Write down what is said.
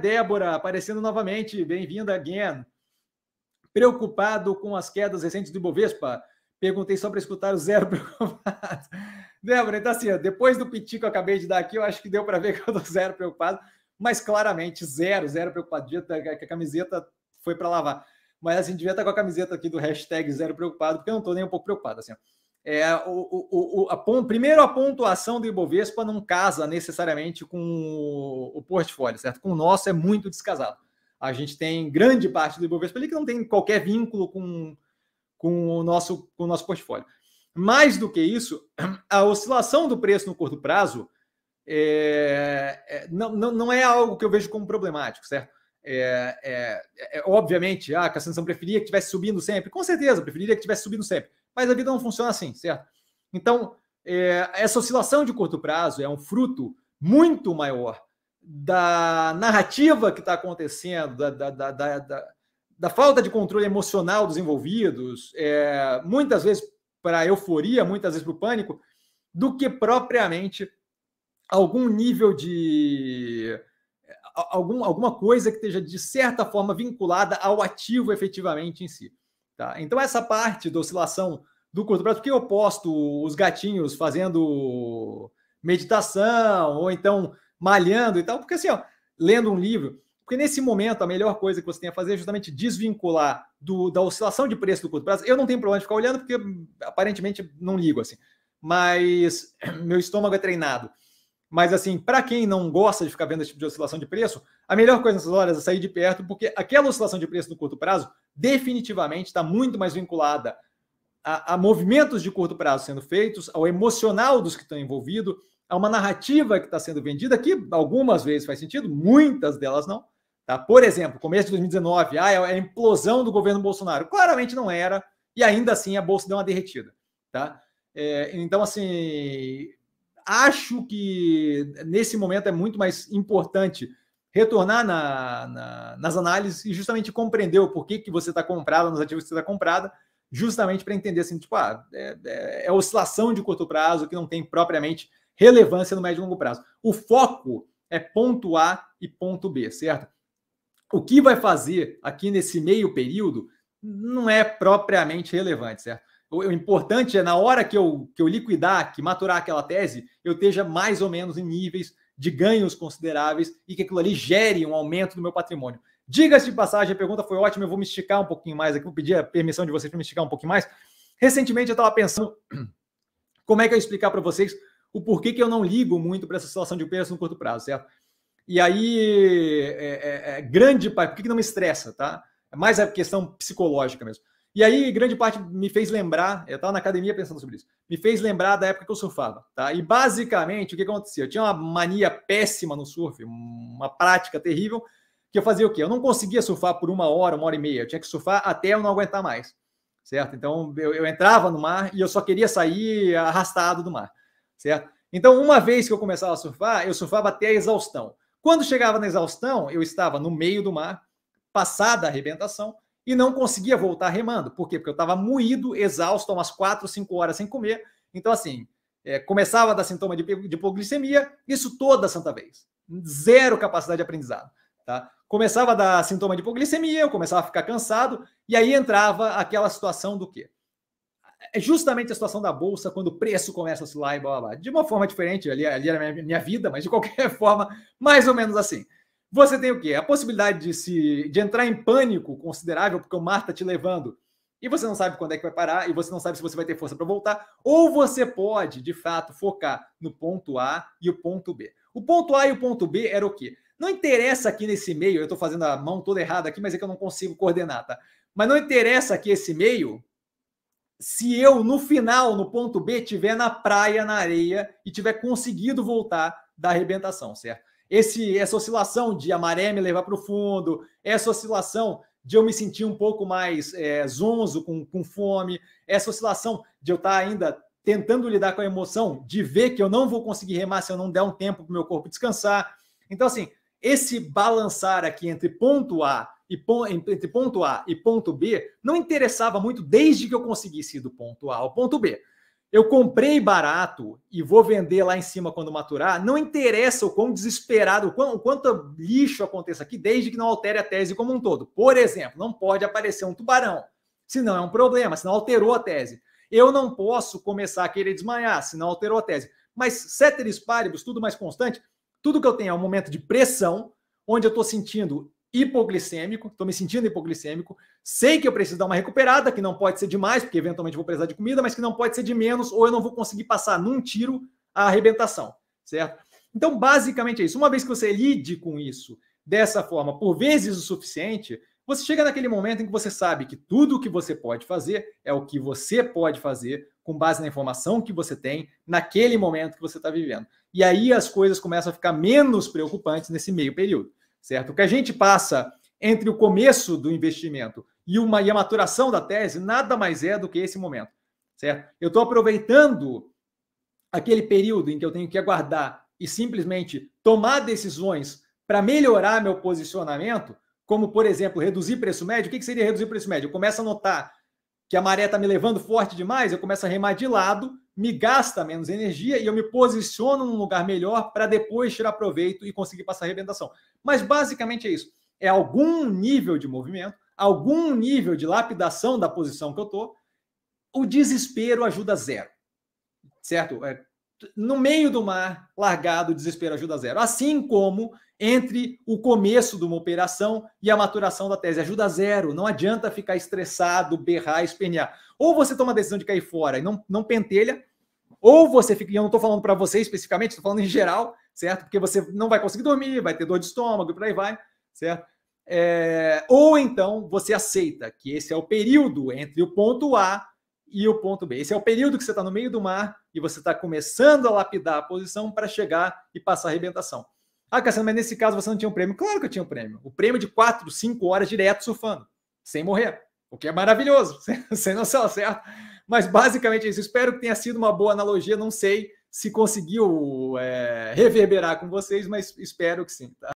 Débora aparecendo novamente, bem-vinda again. Preocupado com as quedas recentes do Ibovespa? Perguntei só para escutar o zero preocupado. Débora, então assim, depois do piti que eu acabei de dar aqui, eu acho que deu para ver que eu tô zero preocupado, mas claramente zero, zero preocupado, devia tá, que a camiseta foi para lavar. Mas assim, devia estar tá com a camiseta aqui do hashtag zero preocupado, porque eu não estou nem um pouco preocupado, assim, ó é, o, o, a, primeiro a pontuação do Ibovespa não casa necessariamente com o, o portfólio, certo? Com o nosso é muito descasado. A gente tem grande parte do Ibovespa ali que não tem qualquer vínculo com, com, o, nosso, com o nosso portfólio. Mais do que isso, a oscilação do preço no curto prazo é, é, não, não, não é algo que eu vejo como problemático, certo? É, é, é, obviamente, ah, a Cassandra preferia que tivesse subindo sempre. Com certeza, preferiria que tivesse subindo sempre. Mas a vida não funciona assim, certo? Então, é, essa oscilação de curto prazo é um fruto muito maior da narrativa que está acontecendo, da, da, da, da, falta de controle emocional dos envolvidos, é, muitas vezes para euforia, muitas vezes para o pânico, do que propriamente algum nível de. Algum, alguma coisa que esteja de certa forma vinculada ao ativo efetivamente em si. Tá? Então, essa parte da oscilação do curto prazo, porque eu posto os gatinhos fazendo meditação, ou então malhando e tal, porque assim, ó, lendo um livro, porque nesse momento a melhor coisa que você tem a fazer é justamente desvincular do, da oscilação de preço do curto prazo. Eu não tenho problema de ficar olhando, porque aparentemente não ligo assim, mas meu estômago é treinado. Mas assim, para quem não gosta de ficar vendo esse tipo de oscilação de preço, a melhor coisa nessas horas é sair de perto, porque aquela oscilação de preço no curto prazo definitivamente está muito mais vinculada a, a, movimentos de curto prazo sendo feitos, ao emocional dos que estão envolvidos, a uma narrativa que está sendo vendida, que algumas vezes faz sentido, muitas delas não. Tá? Por exemplo, começo de 2019, ah, é, é a implosão do governo Bolsonaro. Claramente não era, e ainda assim a bolsa deu uma derretida. Tá? É, então, assim, acho que nesse momento é muito mais importante retornar na, na, nas análises e justamente compreender o porquê que você está comprado nos ativos que você está comprada, justamente para entender assim, tipo, ah, é, é, é, oscilação de curto prazo que não tem propriamente relevância no médio e longo prazo. O foco é ponto A e ponto B, certo? O que vai fazer aqui nesse meio período não é propriamente relevante, certo? O, o importante é, na hora que eu, que eu liquidar, que maturar aquela tese, eu esteja mais ou menos em níveis de ganhos consideráveis e que aquilo ali gere um aumento do meu patrimônio. Diga-se de passagem, a pergunta foi ótima, eu vou me esticar um pouquinho mais aqui, vou pedir a permissão de vocês para me esticar um pouquinho mais. Recentemente eu estava pensando como é que eu explicar para vocês o porquê que eu não ligo muito para essa situação de preço no curto prazo, certo? E aí, é, é, é grande parte, por que, que não me estressa, tá? É mais a questão psicológica mesmo. E aí, grande parte me fez lembrar, eu estava na academia pensando sobre isso, me fez lembrar da época que eu surfava, tá? E basicamente, o que acontecia? Eu tinha uma mania péssima no surf, uma prática terrível, que eu fazia o quê? Eu não conseguia surfar por uma hora, uma hora e meia, eu tinha que surfar até eu não aguentar mais, certo? Então, eu, eu entrava no mar e eu só queria sair arrastado do mar, certo? Então, uma vez que eu começava a surfar, eu surfava até a exaustão. Quando chegava na exaustão, eu estava no meio do mar, passada a arrebentação, e não conseguia voltar remando. Por quê? Porque eu estava moído, exausto, umas 4, 5 horas sem comer. Então, assim, é, começava a dar sintoma de, de hipoglicemia, isso toda santa vez. Zero capacidade de aprendizado. Tá? Começava a dar sintoma de hipoglicemia, eu começava a ficar cansado, e aí entrava aquela situação do quê? É justamente a situação da bolsa, quando o preço começa a oscilar e blá, blá, blá. De uma forma diferente, ali, ali era a minha, minha vida, mas de qualquer forma, mais ou menos assim. Você tem o quê? A possibilidade de se de entrar em pânico considerável, porque o mar está te levando e você não sabe quando é que vai parar e você não sabe se você vai ter força para voltar, ou você pode, de fato, focar no ponto A e o ponto B. O ponto A e o ponto B era o quê? Não interessa aqui nesse meio, eu estou fazendo a mão toda errada aqui, mas é que eu não consigo coordenar, tá? Mas não interessa aqui esse meio se eu, no final, no ponto B, tiver na praia, na areia e tiver conseguido voltar da arrebentação, certo? esse essa oscilação de a maré me levar para o fundo, essa oscilação de eu me sentir um pouco mais é, zonzo, com, com fome, essa oscilação de eu estar tá ainda tentando lidar com a emoção, de ver que eu não vou conseguir remar se eu não der um tempo para o meu corpo descansar. Então, assim, esse balançar aqui entre ponto A e entre ponto A e ponto B não interessava muito desde que eu conseguisse ir do ponto A ao ponto B eu comprei barato e vou vender lá em cima quando maturar, não interessa o quão desesperado, o quanto, o quanto lixo aconteça aqui, desde que não altere a tese como um todo. Por exemplo, não pode aparecer um tubarão, senão é um problema, senão alterou a tese. Eu não posso começar a querer desmanhar, senão alterou a tese. Mas ceteris paribus, tudo mais constante, tudo que eu tenho é um momento de pressão, onde eu estou sentindo hipoglicêmico, estou me sentindo hipoglicêmico, sei que eu preciso dar uma recuperada, que não pode ser demais, porque eventualmente vou precisar de comida, mas que não pode ser de menos, ou eu não vou conseguir passar num tiro a arrebentação, certo? Então, basicamente é isso. Uma vez que você lide com isso dessa forma, por vezes o suficiente, você chega naquele momento em que você sabe que tudo o que você pode fazer é o que você pode fazer com base na informação que você tem naquele momento que você está vivendo. E aí as coisas começam a ficar menos preocupantes nesse meio período certo? O que a gente passa entre o começo do investimento e, uma, e a maturação da tese nada mais é do que esse momento, certo? Eu estou aproveitando aquele período em que eu tenho que aguardar e simplesmente tomar decisões para melhorar meu posicionamento, como, por exemplo, reduzir preço médio. O que, que seria reduzir preço médio? Eu começo a notar que a maré está me levando forte demais, eu começo a remar de lado me gasta menos energia e eu me posiciono num lugar melhor para depois tirar proveito e conseguir passar a arrebentação. Mas basicamente é isso. É algum nível de movimento, algum nível de lapidação da posição que eu estou. O desespero ajuda zero. Certo? É, no meio do mar, largado, o desespero ajuda zero. Assim como entre o começo de uma operação e a maturação da tese. Ajuda zero. Não adianta ficar estressado, berrar, espernear. Ou você toma a decisão de cair fora e não, não pentelha, ou você fica, e eu não estou falando para você especificamente, estou falando em geral, certo? Porque você não vai conseguir dormir, vai ter dor de estômago e por aí vai, certo? É, ou então você aceita que esse é o período entre o ponto A e o ponto B. Esse é o período que você está no meio do mar e você está começando a lapidar a posição para chegar e passar a arrebentação. Ah, Cassiano, mas nesse caso você não tinha um prêmio. Claro que eu tinha um prêmio. O prêmio de 4, 5 horas direto surfando, sem morrer. O que é maravilhoso, sem noção, certo? Mas basicamente é isso. Espero que tenha sido uma boa analogia. Não sei se conseguiu é, reverberar com vocês, mas espero que sim. Tá?